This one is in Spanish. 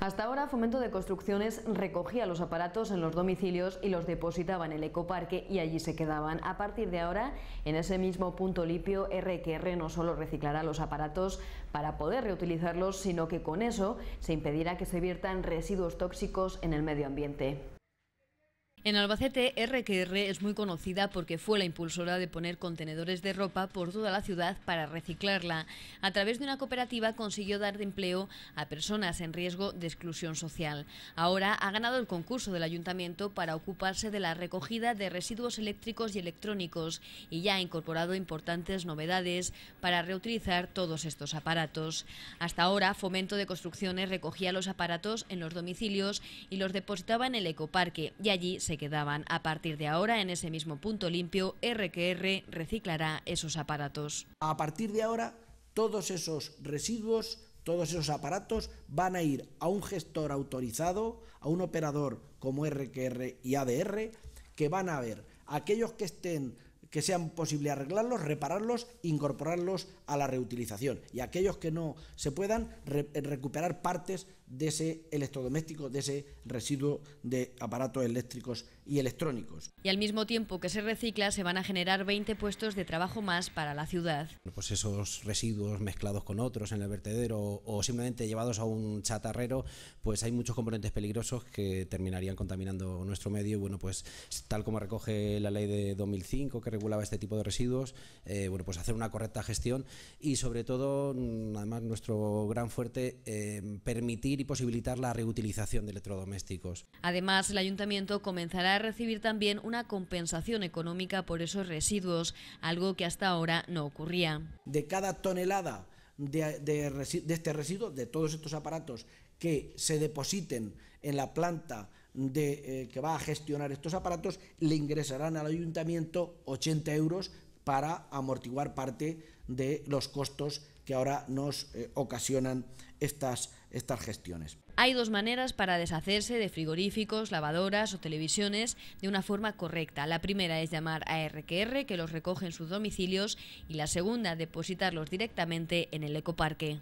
Hasta ahora, Fomento de Construcciones recogía los aparatos en los domicilios y los depositaba en el ecoparque y allí se quedaban. A partir de ahora, en ese mismo punto limpio, RQR no solo reciclará los aparatos para poder reutilizarlos, sino que con eso se impedirá que se viertan residuos tóxicos en el medio ambiente. En Albacete, RQR es muy conocida porque fue la impulsora de poner contenedores de ropa por toda la ciudad para reciclarla. A través de una cooperativa consiguió dar de empleo a personas en riesgo de exclusión social. Ahora ha ganado el concurso del ayuntamiento para ocuparse de la recogida de residuos eléctricos y electrónicos y ya ha incorporado importantes novedades para reutilizar todos estos aparatos. Hasta ahora, Fomento de Construcciones recogía los aparatos en los domicilios y los depositaba en el ecoparque y allí se quedaban. A partir de ahora, en ese mismo punto limpio, RQR reciclará esos aparatos. A partir de ahora, todos esos residuos, todos esos aparatos van a ir a un gestor autorizado, a un operador como RQR y ADR, que van a ver aquellos que estén que sean posible arreglarlos, repararlos, incorporarlos a la reutilización. Y aquellos que no se puedan, eh, recuperar partes de ese electrodoméstico, de ese residuo de aparatos eléctricos y electrónicos. Y al mismo tiempo que se recicla, se van a generar 20 puestos de trabajo más para la ciudad. Pues esos residuos mezclados con otros en el vertedero o simplemente llevados a un chatarrero, pues hay muchos componentes peligrosos que terminarían contaminando nuestro medio. Bueno, pues tal como recoge la ley de 2005, que regulaba este tipo de residuos, eh, bueno, pues hacer una correcta gestión y sobre todo, mm, además, nuestro gran fuerte, eh, permitir y posibilitar la reutilización de electrodomésticos. Además, el ayuntamiento comenzará a recibir también una compensación económica por esos residuos, algo que hasta ahora no ocurría. De cada tonelada de este residuo, de todos estos aparatos que se depositen en la planta de, eh, que va a gestionar estos aparatos, le ingresarán al ayuntamiento 80 euros para amortiguar parte de los costos que ahora nos eh, ocasionan estas, estas gestiones. Hay dos maneras para deshacerse de frigoríficos, lavadoras o televisiones de una forma correcta. La primera es llamar a RQR, que los recoge en sus domicilios, y la segunda, depositarlos directamente en el ecoparque.